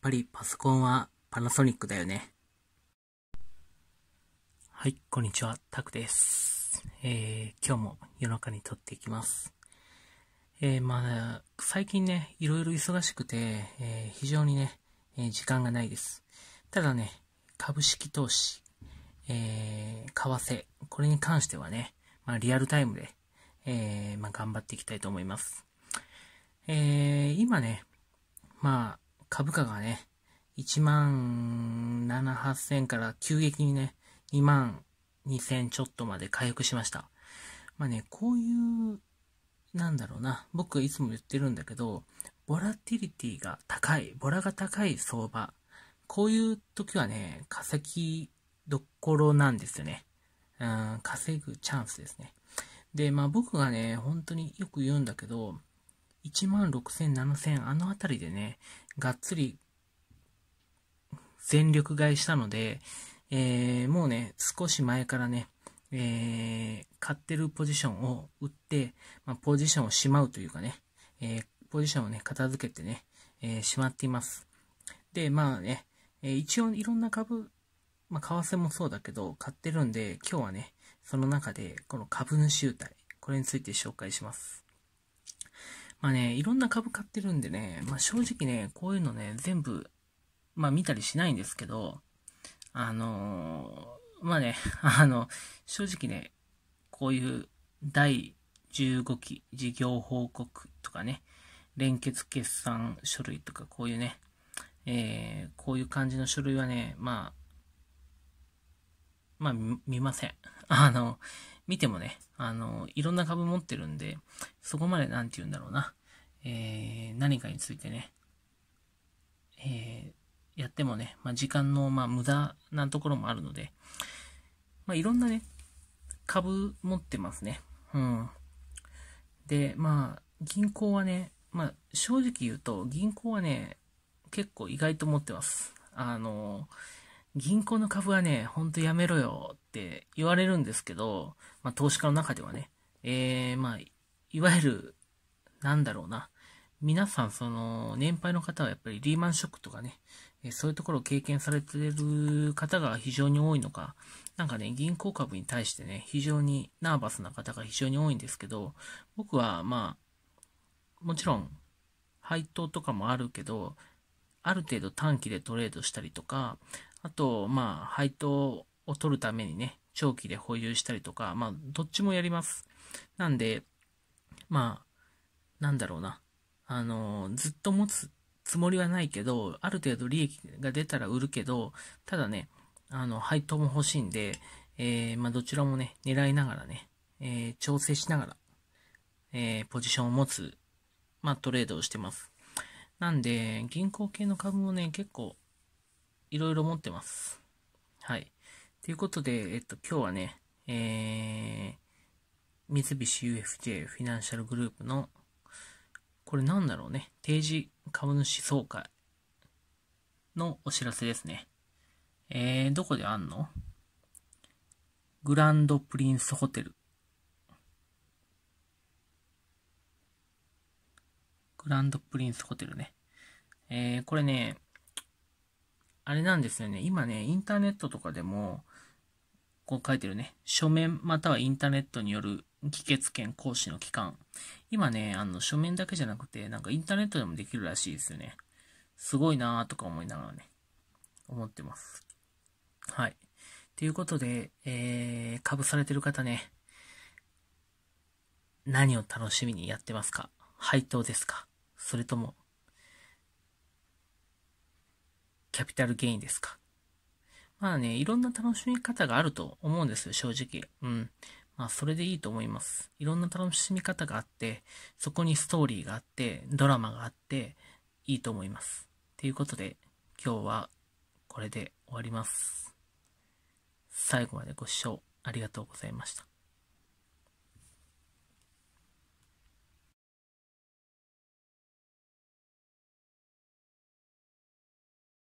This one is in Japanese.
っぱりパソコンはパナソニックだよね。はい、こんにちは、タクです。えー、今日も夜中に撮っていきます。えー、まあ、最近ね、いろいろ忙しくて、えー、非常にね、え時間がないです。ただね、株式投資、え為替、これに関してはね、まあ、リアルタイムで、えまあ、頑張っていきたいと思います。え今ね、まあ、株価がね、1万7、8000から急激にね、2万2000ちょっとまで回復しました。まあね、こういう、なんだろうな、僕いつも言ってるんだけど、ボラティリティが高い、ボラが高い相場。こういう時はね、稼ぎどころなんですよね。うん、稼ぐチャンスですね。で、まあ僕がね、本当によく言うんだけど、1万6000、7000、あの辺りでね、がっつり全力買いしたので、えー、もうね、少し前からね、えー、買ってるポジションを売って、まあ、ポジションをしまうというかね、えー、ポジションをね、片付けてね、えしまっています。で、まあね、え一応いろんな株、まあ、為替もそうだけど、買ってるんで、今日はね、その中で、この株主優待、これについて紹介します。まあね、いろんな株買ってるんでね、まあ、正直ね、こういうのね、全部、まあ見たりしないんですけど、あのー、まあね、あの、正直ね、こういう第15期事業報告とかね、連結決算書類とかこういうね、えー、こういう感じの書類はね、まあ、まあ見ません。あの、見てもね、あの、いろんな株持ってるんで、そこまで何て言うんだろうな、えー、何かについてね、えー、やってもね、まあ、時間の、まあ、無駄なところもあるので、まあ、いろんなね、株持ってますね。うん。で、まあ、銀行はね、まあ、正直言うと、銀行はね、結構意外と持ってます。あのー銀行の株はね、ほんとやめろよって言われるんですけど、まあ、投資家の中ではね、えー、まあ、いわゆる、なんだろうな、皆さん、その、年配の方はやっぱりリーマンショックとかね、そういうところを経験されてる方が非常に多いのか、なんかね、銀行株に対してね、非常にナーバスな方が非常に多いんですけど、僕はまあ、もちろん、配当とかもあるけど、ある程度短期でトレードしたりとか、あと、まあ、配当を取るためにね、長期で保有したりとか、まあ、どっちもやります。なんで、まあ、なんだろうな。あの、ずっと持つつもりはないけど、ある程度利益が出たら売るけど、ただね、あの、配当も欲しいんで、えー、まあ、どちらもね、狙いながらね、えー、調整しながら、えー、ポジションを持つ、まあ、トレードをしてます。なんで、銀行系の株もね、結構、いろいろ持ってます。はい。ということで、えっと、今日はね、えー、三菱 UFJ フィナンシャルグループの、これなんだろうね、定時株主総会のお知らせですね。えー、どこであんのグランドプリンスホテル。グランドプリンスホテルね。えー、これね、あれなんですよね。今ね、インターネットとかでも、こう書いてるね、書面またはインターネットによる議決権行使の期間。今ね、あの、書面だけじゃなくて、なんかインターネットでもできるらしいですよね。すごいなーとか思いながらね、思ってます。はい。ということで、えー、被されてる方ね、何を楽しみにやってますか配当ですかそれともキャピタルゲインですか。まあね、いろんな楽しみ方があると思うんですよ、正直。うん。まあ、それでいいと思います。いろんな楽しみ方があって、そこにストーリーがあって、ドラマがあって、いいと思います。ということで、今日はこれで終わります。最後までご視聴ありがとうございました。